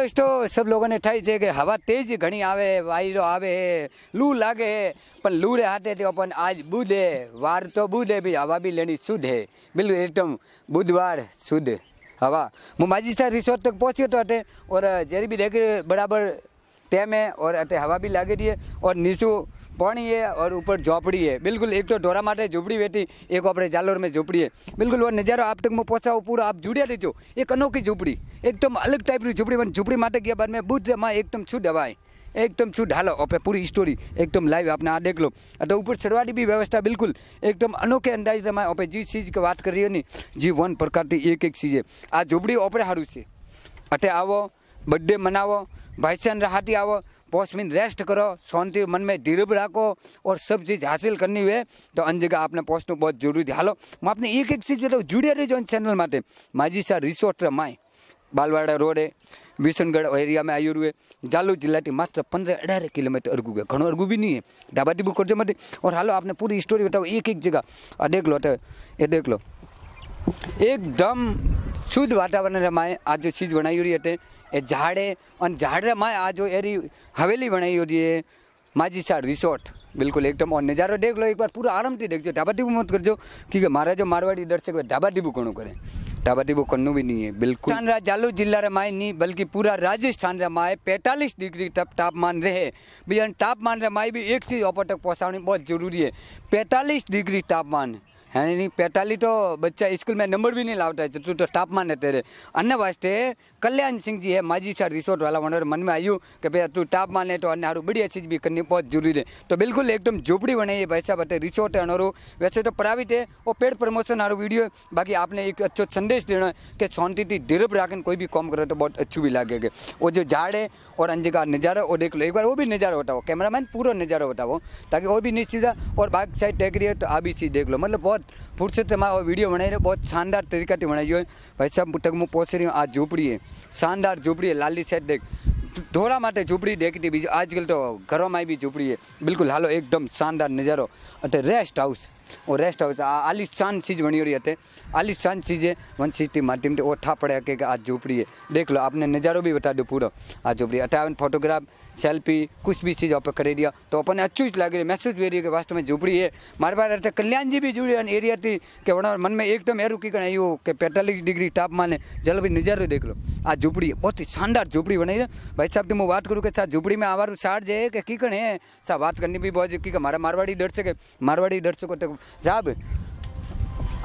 दोस्तों सब लोगों ने ठाई से हवा तेज घनी आवे वायरो आवे लू लागे पर लू रे हाथे तो अपन आज बुध है वार तो बुध है भी हवा भी लेनी शुद्ध है बिल्कुल एकदम बुधवार शुद्ध हवा माजी सर रिसोर्ट तक पहुँच तो अटे और जेरी भी देख बराबर टेम है और अटे हवा भी लागे रही है और नीचू પણ એ ઓર ઉપર झोपड़ी है बिल्कुल एक तो ढोरा माटे झोपड़ी बैठी एक अपने जालोर में झोपड़ी है बिल्कुल वो नज़ारो आप तक मैं पहुँचाओ पूरा आप जुड़िया रहो एक अनोखी झोपड़ी एकदम अलग टाइप की झोपड़ी मैंने झोपड़ी माटे गया बाद में बुद्ध माँ एकदम छू दवाई એકદમ છૂટ હાલો આપણે પૂરી સ્ટોરી એકદમ લાઈવ આપણે આ દેખલો એટલે ઉપર ચડવાની બી વ્યવસ્થા બિલકુલ એકદમ અનોખે અંદાજમાં આપણે જે ચીજ વાત કરીએ ને જે વન પ્રકારથી એક એક ચીજે આ ઝૂંપડી આપણે સારું છે અટે આવો બર્થડે મનાવો ભાઈચાન રાહતી આવો पाँच मिनट रेस्ट करो शांति मन में धीरभ रखो और सब चीज़ हासिल करनी हुए तो अन जगह आपने पहुँचना बहुत जरूरी है हालो मैं आपने एक एक चीज़ जुड़े रहो चैनल माते माजी सा रिसोर्ट माए बालवाड़ा रोड है विशनगढ़ एरिया में आयु हुए जालू जिला की मात्र पंद्रह अठारह किलोमीटर अरगू गया घणो अरगू भी नहीं है ढाबा टीबू खोजे मत और हालो आपने पूरी स्टोरी बताओ एक एक जगह और देख लो ये देख लो एकदम शुद्ध वातावरण रमाए आज जो चीज़ बनाई हुई है એ ઝાડે અને ઝાડમાં આ જો એરી હવેલી બનાવી હતી માજીસા રિસોર્ટ બિલકુલ એકદમ ઓન નજારો દેખ લો એકવાર પૂરા આરામથી દેખજો ઢાબા ટીબુ મત કરજો કે મારા જો મારવાડી દર્શક ઢાબા ટીબુ ઘણું કરે ઢાબા ટીબુ કન્નું બી નહીં બિલકુલ રાજ જાલુ જિલ્લા રે માય નહીં બલ્કि પૂરા રાજસ્થાન રે માય पैंतालीस डिग्री तक तापमान रहे भी तापमान रे माय भी एक से ऊपर तक पहुँचानी बहुत जरूरी है पैंतालीस डिग्री तापमान यानी पैंतालीस तो बच्चा स्कूल में नंबर भी नहीं लाता है तू तो टाप मान तेरे अन्य वास्ते कल्याण सिंह जी है माजी सर रिसोर्ट वाला वन मन में आयु कि भैया तू टाप मान तो अन्य हारू बड़ी अच्छी भी करनी बहुत जरूरी है तो बिल्कुल एकदम झोपड़ी बने ये भाई साहब रिसोर्ट है अनोरू वैसे तो प्रावित है और पेड प्रमोशन आरू वीडियो बाकी आपने एक अच्छो संदेश देना कि शांति थी धीरप राखन कोई भी काम करो तो बहुत अच्छू भी लगेगा वो जो झाड़ है और अंजे का नज़ारा वो देख लो एक बार वो भी नज़ारा होता हो कैमरा मैन पूरा नज़ारा होता हो ताकि और भी निश्चित और बाकी साइड टेक रही है तो आप भी चीज़ देख लो मतलब बहुत बहुत फुर्सत में वीडियो बनाई रहे बहुत शानदार तरीका से बनाई हुई भाई साहब तक मैं पहुँच रही हूँ आज झोपड़ी है शानदार झोपड़ी है लाली साइड देख ઢોરા માટે ઝૂંપડી ડેકટી બીજું આજકાલ તો ઘરોમાં બી ઝૂંપડી છે બિલકુલ હાલો એકદમ શાનદાર નજારો અને રેસ્ટ હાઉસ और रेस्ट हाउस आलिशान चीज़ बनी रही थे आलिशान चीज़ें वन चीज़ के माध्यम से ओठा पड़े के आज झोपड़ी है देख लो आपने नज़ारों भी बता दो पूरा आज झोपड़ी अटावन फोटोग्राफ सेल्फी कुछ भी चीज़ आप कर दिया तो अपन अच्छी लग रही महसूस भी रही है कि वास्तव में झोपड़ी है मारे बार अर्थ कल्याण जी भी जुड़ी एरिया थी कि वहाँ मन में एकदम एर की कहीं कि पैंतालीस डिग्री तापमान है जल भी नज़ारो देख लो आ झोपड़ी बहुत ही शानदार झोपड़ी बनाई है भाई साहब की मैं बात करूँ कि साहब झोपड़ी में आवार सार जाए कि की कण है सा बात करनी भी बहुत की मारा मारवाड़ी डर सके मारवाड़ी डर सको तो સાહેબ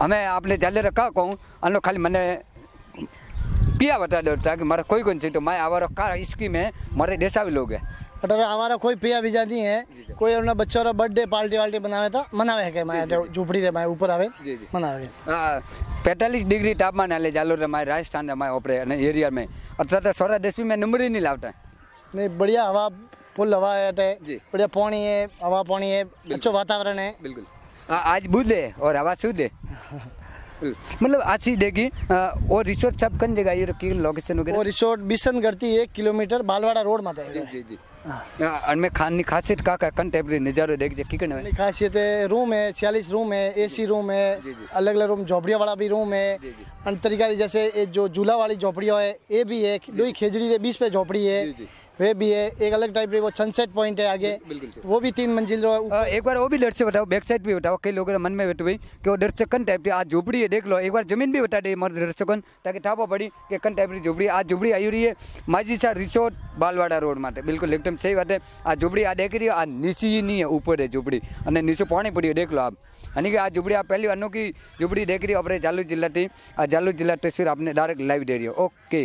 અમે આપણે ચાલે રખા કહું અને ખાલી મને પીયા બતા દો તાકી મારે કોઈ કોઈ तो मैं आवारो कार स्कीम है मारे भी लोग है अटर तो हमारा कोई पिया भी जाती है कोई अपना बच्चों का बर्थडे पार्टी वार्टी बनावे था तो मनावे है के मैं झूपड़ी रे मैं ऊपर आवे मनावे पैंतालीस डिग्री तापमान आले जालोर रे मैं राजस्थान रे मैं ओपरे एरिया में अतर तो सोरा देश में नंबर ही नहीं लावता नहीं बढ़िया हवा फुल हवा है बढ़िया पानी है हवा पानी है अच्छा वातावरण है बिल्कुल आज बुध है और हवा शुद्ध है मतलब चीज देगी और रिसोर्ट सब कन जगह ये रखी लोकेशन वगैरह और रिसोर्ट बिशनगढ़ एक किलोमीटर बालवाड़ा रोड माता है जी जी जी हाँ। हाँ, का का ખાસિયત કાકા देख जे की જે खासियत है रूम है 46 रूम है एसी रूम है अलग अलग रूम झोपड़िया वाला भी रूम है अन तरीका जैसे ये जो झूला वाली झोपड़िया है ये भी है दो ही खेजड़ी रे 20 पे झोपड़ी है वे भी है एक अलग टाइप रे वो सनसेट पॉइंट है आगे वो भी तीन मंजिल एक बार वो भी डर से बताओ बैक साइड भी बताओ कई लोगों मन में बैठे भाई कि वो कन टाइप की आज झोपड़ी है देख लो एक बार जमीन भी बता दे हमारे दर्शकन ताकि ठापा पड़ी कि कन टाइप की झोपड़ी आज झुपड़ी आई हुई है माजी सा रिसोर्ट બાલવાડા રોડ માટે બિલકુલ એકદમ સહી વાતે આ ઝૂંપડી આ દેખી આ નીચીની ઉપર એ ઝૂંપડી અને નીચું પાણી પડ્યું દેખલો આપ અને કે આ ઝૂંપડી આ પહેલી અનોખી ઝૂંપડી દેખી આપણે જાલુર જિલ્લાથી આ જાલુર જિલ્લા તસવીર આપને ડાયરેક્ટ લાઈવ દે રહ્યો ઓકે